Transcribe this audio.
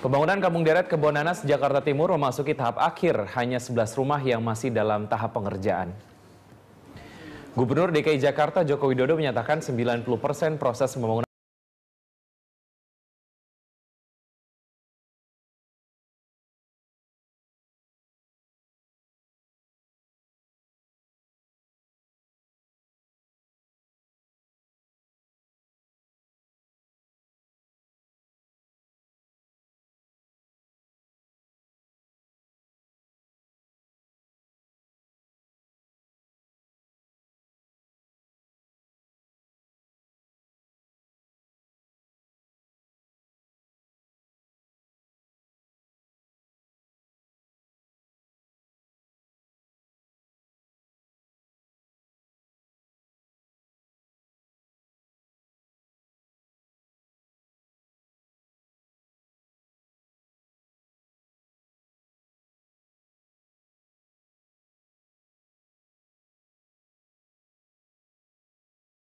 Pembangunan Kampung Deret Kebonanas, Jakarta Timur memasuki tahap akhir, hanya 11 rumah yang masih dalam tahap pengerjaan. Gubernur DKI Jakarta Joko Widodo menyatakan 90% proses pembangunan